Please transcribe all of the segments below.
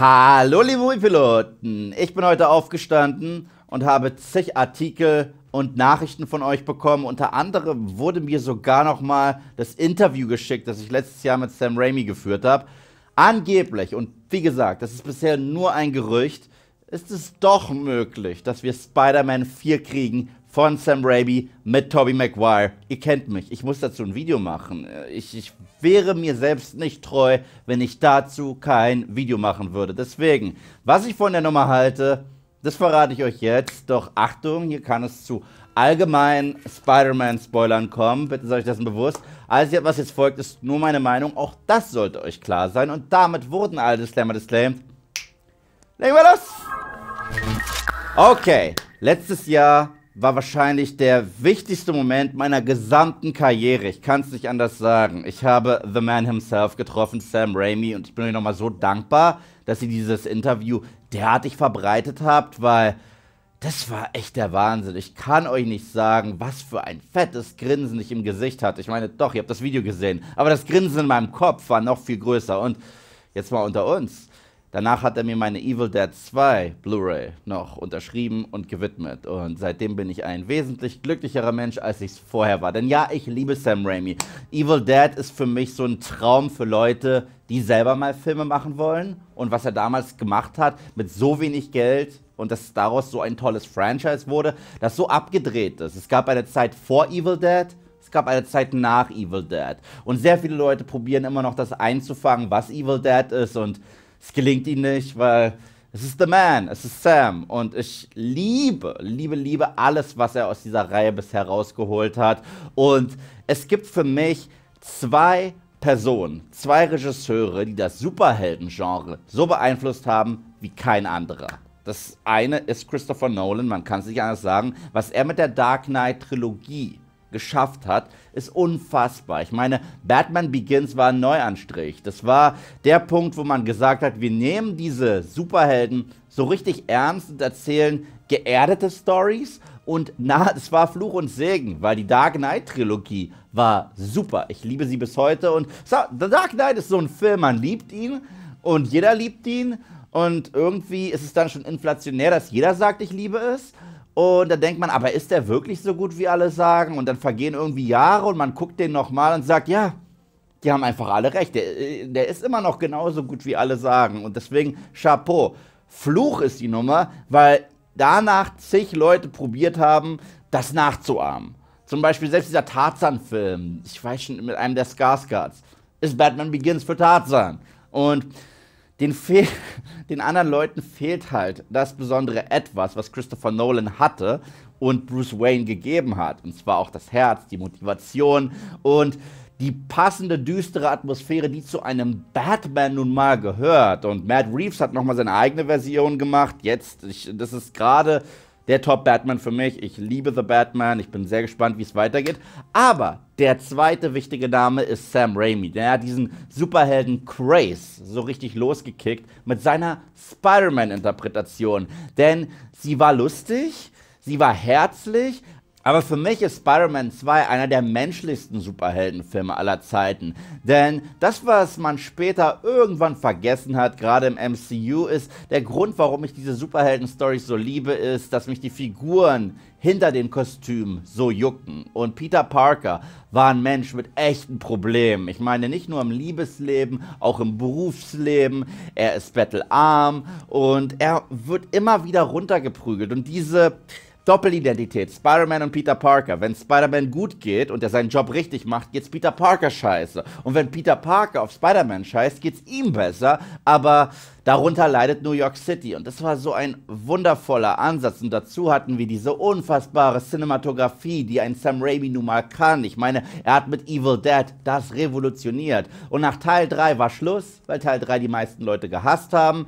Hallo liebe Movipiloten, ich bin heute aufgestanden und habe zig Artikel und Nachrichten von euch bekommen. Unter anderem wurde mir sogar nochmal das Interview geschickt, das ich letztes Jahr mit Sam Raimi geführt habe. Angeblich, und wie gesagt, das ist bisher nur ein Gerücht, ist es doch möglich, dass wir Spider-Man 4 kriegen, von Sam Raby mit Tobey Maguire. Ihr kennt mich, ich muss dazu ein Video machen. Äh, ich, ich wäre mir selbst nicht treu, wenn ich dazu kein Video machen würde. Deswegen, was ich von der Nummer halte, das verrate ich euch jetzt. Doch Achtung, hier kann es zu allgemeinen Spider-Man-Spoilern kommen. Bitte seid euch dessen bewusst. Also was jetzt folgt, ist nur meine Meinung. Auch das sollte euch klar sein. Und damit wurden alle Disclaimer disclaimed. Legen wir los! Okay, letztes Jahr war wahrscheinlich der wichtigste Moment meiner gesamten Karriere. Ich kann es nicht anders sagen. Ich habe The Man himself getroffen, Sam Raimi, und ich bin euch nochmal so dankbar, dass ihr dieses Interview derartig verbreitet habt, weil das war echt der Wahnsinn. Ich kann euch nicht sagen, was für ein fettes Grinsen ich im Gesicht hatte. Ich meine, doch, ihr habt das Video gesehen, aber das Grinsen in meinem Kopf war noch viel größer. Und jetzt mal unter uns. Danach hat er mir meine Evil Dead 2 Blu-ray noch unterschrieben und gewidmet. Und seitdem bin ich ein wesentlich glücklicherer Mensch, als ich es vorher war. Denn ja, ich liebe Sam Raimi. Evil Dead ist für mich so ein Traum für Leute, die selber mal Filme machen wollen. Und was er damals gemacht hat, mit so wenig Geld und dass daraus so ein tolles Franchise wurde, das so abgedreht ist. Es gab eine Zeit vor Evil Dead es gab eine Zeit nach Evil Dead. Und sehr viele Leute probieren immer noch das einzufangen, was Evil Dead ist. Und es gelingt ihm nicht, weil es ist The Man, es ist Sam. Und ich liebe, liebe, liebe alles, was er aus dieser Reihe bisher rausgeholt hat. Und es gibt für mich zwei Personen, zwei Regisseure, die das Superhelden-Genre so beeinflusst haben wie kein anderer. Das eine ist Christopher Nolan, man kann es nicht anders sagen, was er mit der Dark Knight-Trilogie geschafft hat, ist unfassbar. Ich meine, Batman Begins war ein Neuanstrich. Das war der Punkt, wo man gesagt hat, wir nehmen diese Superhelden so richtig ernst und erzählen geerdete Stories und na, es war Fluch und Segen, weil die Dark Knight Trilogie war super. Ich liebe sie bis heute und The Dark Knight ist so ein Film, man liebt ihn und jeder liebt ihn und irgendwie ist es dann schon inflationär, dass jeder sagt, ich liebe es und dann denkt man, aber ist der wirklich so gut, wie alle sagen? Und dann vergehen irgendwie Jahre und man guckt den nochmal und sagt, ja, die haben einfach alle recht. Der, äh, der, ist immer noch genauso gut, wie alle sagen. Und deswegen Chapeau. Fluch ist die Nummer, weil danach zig Leute probiert haben, das nachzuahmen. Zum Beispiel selbst dieser Tarzan-Film, ich weiß schon, mit einem der Skarsgards, ist Batman Begins für Tarzan. Und den, fehl, den anderen Leuten fehlt halt das besondere Etwas, was Christopher Nolan hatte und Bruce Wayne gegeben hat. Und zwar auch das Herz, die Motivation und die passende düstere Atmosphäre, die zu einem Batman nun mal gehört. Und Matt Reeves hat nochmal seine eigene Version gemacht. Jetzt, ich, das ist gerade der Top-Batman für mich. Ich liebe The Batman. Ich bin sehr gespannt, wie es weitergeht. Aber der zweite wichtige Name ist Sam Raimi. Der hat diesen Superhelden Craze so richtig losgekickt mit seiner Spider-Man-Interpretation. Denn sie war lustig, sie war herzlich, aber für mich ist Spider-Man 2 einer der menschlichsten Superheldenfilme aller Zeiten. Denn das, was man später irgendwann vergessen hat, gerade im MCU, ist der Grund, warum ich diese Superhelden-Stories so liebe, ist, dass mich die Figuren hinter den Kostümen so jucken. Und Peter Parker war ein Mensch mit echten Problemen. Ich meine, nicht nur im Liebesleben, auch im Berufsleben. Er ist battlearm und er wird immer wieder runtergeprügelt. Und diese Doppelidentität, Spider-Man und Peter Parker. Wenn Spider-Man gut geht und er seinen Job richtig macht, geht's Peter Parker scheiße. Und wenn Peter Parker auf Spider-Man scheißt, geht's ihm besser, aber darunter leidet New York City. Und das war so ein wundervoller Ansatz. Und dazu hatten wir diese unfassbare Cinematografie, die ein Sam Raimi nun mal kann. Ich meine, er hat mit Evil Dead das revolutioniert. Und nach Teil 3 war Schluss, weil Teil 3 die meisten Leute gehasst haben.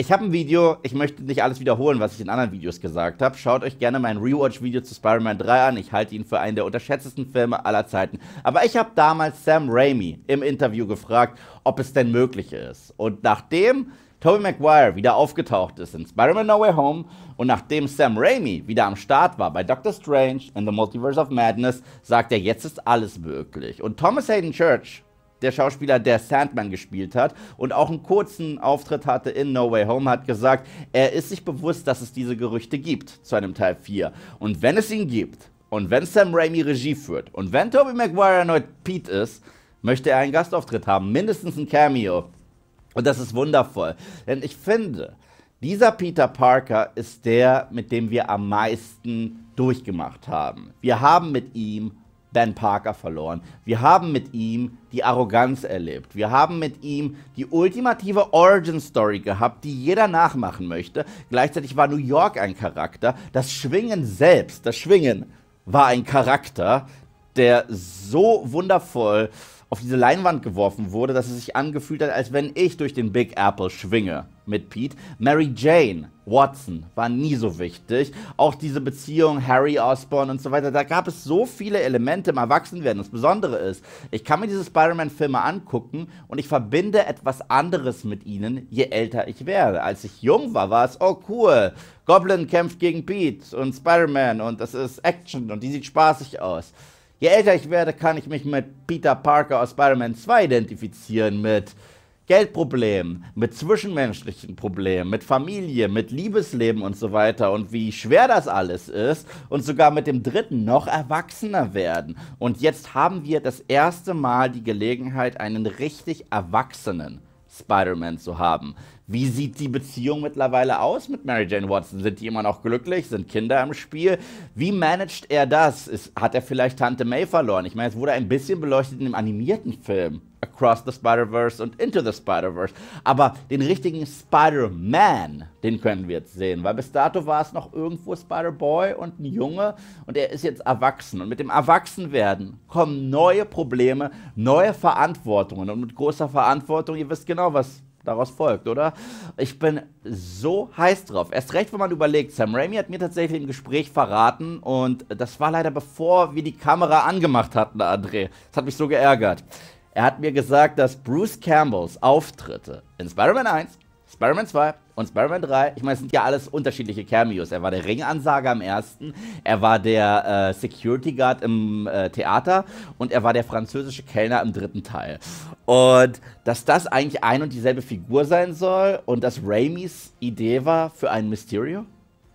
Ich habe ein Video, ich möchte nicht alles wiederholen, was ich in anderen Videos gesagt habe. Schaut euch gerne mein Rewatch-Video zu Spider-Man 3 an. Ich halte ihn für einen der unterschätztesten Filme aller Zeiten. Aber ich habe damals Sam Raimi im Interview gefragt, ob es denn möglich ist. Und nachdem Tobey Maguire wieder aufgetaucht ist in Spider-Man No Way Home und nachdem Sam Raimi wieder am Start war bei Doctor Strange in The Multiverse of Madness, sagt er, jetzt ist alles möglich. Und Thomas Hayden Church der Schauspieler, der Sandman gespielt hat und auch einen kurzen Auftritt hatte in No Way Home, hat gesagt, er ist sich bewusst, dass es diese Gerüchte gibt zu einem Teil 4. Und wenn es ihn gibt und wenn Sam Raimi Regie führt und wenn Tobey Maguire erneut Pete ist, möchte er einen Gastauftritt haben, mindestens ein Cameo. Und das ist wundervoll, denn ich finde, dieser Peter Parker ist der, mit dem wir am meisten durchgemacht haben. Wir haben mit ihm Van Parker verloren. Wir haben mit ihm die Arroganz erlebt. Wir haben mit ihm die ultimative Origin Story gehabt, die jeder nachmachen möchte. Gleichzeitig war New York ein Charakter. Das Schwingen selbst, das Schwingen war ein Charakter, der so wundervoll äh, auf diese Leinwand geworfen wurde, dass es sich angefühlt hat, als wenn ich durch den Big Apple schwinge mit Pete. Mary Jane Watson war nie so wichtig. Auch diese Beziehung Harry Osborn und so weiter, da gab es so viele Elemente im Erwachsenwerden. Das Besondere ist, ich kann mir diese Spider-Man-Filme angucken und ich verbinde etwas anderes mit ihnen, je älter ich werde. Als ich jung war, war es, oh cool, Goblin kämpft gegen Pete und Spider-Man und das ist Action und die sieht spaßig aus. Je älter ich werde, kann ich mich mit Peter Parker aus Spider-Man 2 identifizieren, mit Geldproblemen, mit zwischenmenschlichen Problemen, mit Familie, mit Liebesleben und so weiter und wie schwer das alles ist und sogar mit dem dritten noch erwachsener werden. Und jetzt haben wir das erste Mal die Gelegenheit, einen richtig erwachsenen Spider-Man zu haben. Wie sieht die Beziehung mittlerweile aus mit Mary Jane Watson? Sind die immer noch glücklich? Sind Kinder im Spiel? Wie managt er das? Ist, hat er vielleicht Tante May verloren? Ich meine, es wurde ein bisschen beleuchtet in dem animierten Film. Across the Spider-Verse und Into the Spider-Verse. Aber den richtigen Spider-Man, den können wir jetzt sehen, weil bis dato war es noch irgendwo Spider-Boy und ein Junge und er ist jetzt erwachsen. Und mit dem Erwachsenwerden kommen neue Probleme, neue Verantwortungen. Und mit großer Verantwortung, ihr wisst genau, was daraus folgt, oder? Ich bin so heiß drauf. Erst recht, wenn man überlegt, Sam Raimi hat mir tatsächlich im Gespräch verraten und das war leider bevor wir die Kamera angemacht hatten, André. Das hat mich so geärgert. Er hat mir gesagt, dass Bruce Campbells Auftritte in Spider-Man 1, Spider-Man 2 und Spider-Man 3, ich meine, es sind ja alles unterschiedliche Cameos. Er war der Ringansager im ersten, er war der äh, Security Guard im äh, Theater und er war der französische Kellner im dritten Teil. Und dass das eigentlich ein und dieselbe Figur sein soll und dass Raimis Idee war für einen Mysterio,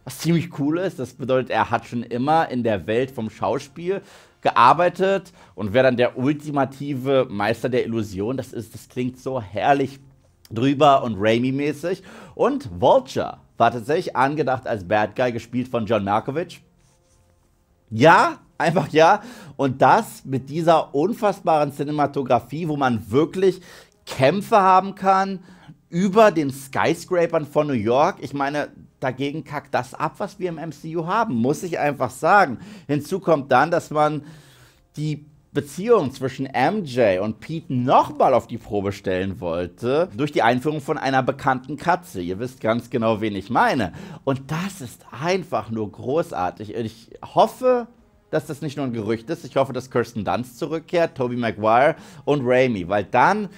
was ziemlich cool ist, das bedeutet, er hat schon immer in der Welt vom Schauspiel gearbeitet. Und wer dann der ultimative Meister der Illusion, das ist, das klingt so herrlich drüber und Raimi-mäßig. Und Vulture war tatsächlich angedacht als Bad Guy, gespielt von John Markovic. Ja, einfach ja. Und das mit dieser unfassbaren Cinematografie, wo man wirklich Kämpfe haben kann über den Skyscrapern von New York. Ich meine, dagegen kackt das ab, was wir im MCU haben, muss ich einfach sagen. Hinzu kommt dann, dass man die Beziehung zwischen MJ und Pete nochmal auf die Probe stellen wollte, durch die Einführung von einer bekannten Katze. Ihr wisst ganz genau, wen ich meine. Und das ist einfach nur großartig. Ich hoffe, dass das nicht nur ein Gerücht ist. Ich hoffe, dass Kirsten Dunst zurückkehrt, Tobey Maguire und Raimi, weil dann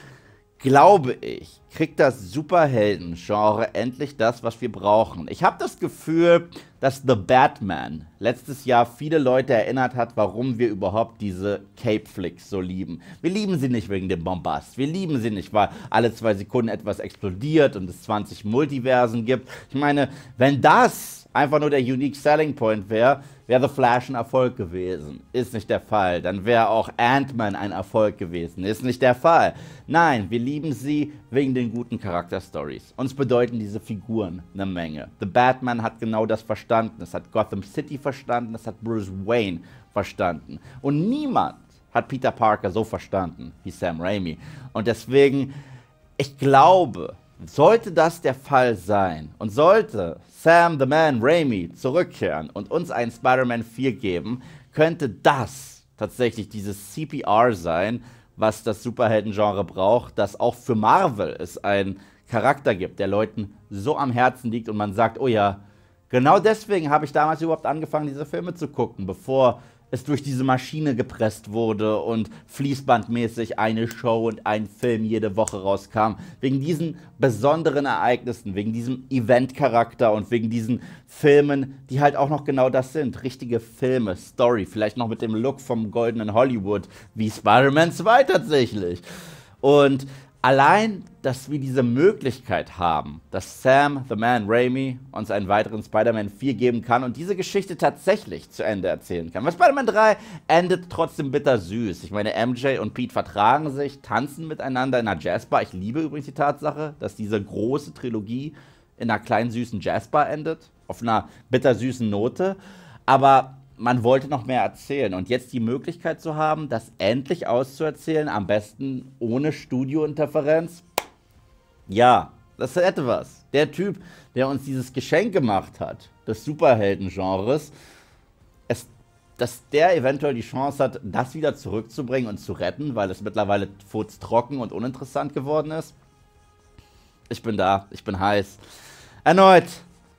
glaube ich, kriegt das Superhelden-Genre endlich das, was wir brauchen. Ich habe das Gefühl, dass The Batman letztes Jahr viele Leute erinnert hat, warum wir überhaupt diese Cape-Flicks so lieben. Wir lieben sie nicht wegen dem Bombast. Wir lieben sie nicht, weil alle zwei Sekunden etwas explodiert und es 20 Multiversen gibt. Ich meine, wenn das einfach nur der Unique Selling Point wäre, wäre The Flash ein Erfolg gewesen. Ist nicht der Fall. Dann wäre auch Ant-Man ein Erfolg gewesen. Ist nicht der Fall. Nein, wir lieben sie wegen den guten Charakterstories. Uns bedeuten diese Figuren eine Menge. The Batman hat genau das verstanden. Es hat Gotham City verstanden. Es hat Bruce Wayne verstanden. Und niemand hat Peter Parker so verstanden wie Sam Raimi. Und deswegen, ich glaube, sollte das der Fall sein und sollte Sam the Man Raimi zurückkehren und uns einen Spider-Man 4 geben, könnte das tatsächlich dieses CPR sein, was das Superhelden-Genre braucht, dass auch für Marvel es einen Charakter gibt, der Leuten so am Herzen liegt und man sagt, oh ja, genau deswegen habe ich damals überhaupt angefangen, diese Filme zu gucken, bevor es durch diese Maschine gepresst wurde und fließbandmäßig eine Show und ein Film jede Woche rauskam. Wegen diesen besonderen Ereignissen, wegen diesem Eventcharakter und wegen diesen Filmen, die halt auch noch genau das sind. Richtige Filme, Story, vielleicht noch mit dem Look vom goldenen Hollywood, wie Spider-Man 2 tatsächlich. Und allein, dass wir diese Möglichkeit haben, dass Sam, The Man, Raimi uns einen weiteren Spider-Man 4 geben kann und diese Geschichte tatsächlich zu Ende erzählen kann. Weil Spider-Man 3 endet trotzdem bittersüß. Ich meine, MJ und Pete vertragen sich, tanzen miteinander in einer Jazzbar. Ich liebe übrigens die Tatsache, dass diese große Trilogie in einer kleinen süßen Jazzbar endet, auf einer bittersüßen Note. Aber man wollte noch mehr erzählen. Und jetzt die Möglichkeit zu haben, das endlich auszuerzählen, am besten ohne Studiointerferenz. Ja, das hätte was. Der Typ, der uns dieses Geschenk gemacht hat, des Superhelden-Genres, dass der eventuell die Chance hat, das wieder zurückzubringen und zu retten, weil es mittlerweile furztrocken und uninteressant geworden ist. Ich bin da, ich bin heiß. Erneut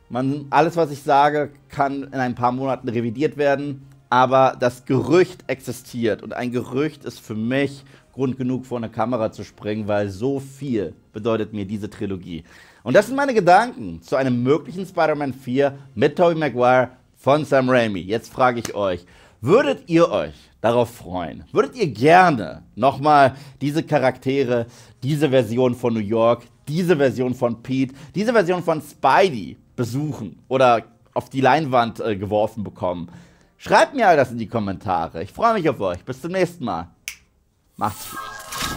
man, alles, was ich sage, kann in ein paar Monaten revidiert werden, aber das Gerücht existiert und ein Gerücht ist für mich Grund genug, vor eine Kamera zu springen, weil so viel bedeutet mir diese Trilogie. Und das sind meine Gedanken zu einem möglichen Spider-Man 4 mit Tobey Maguire von Sam Raimi. Jetzt frage ich euch, würdet ihr euch darauf freuen? Würdet ihr gerne nochmal diese Charaktere, diese Version von New York, diese Version von Pete, diese Version von Spidey besuchen oder auf die Leinwand äh, geworfen bekommen. Schreibt mir all das in die Kommentare. Ich freue mich auf euch. Bis zum nächsten Mal. Macht's gut.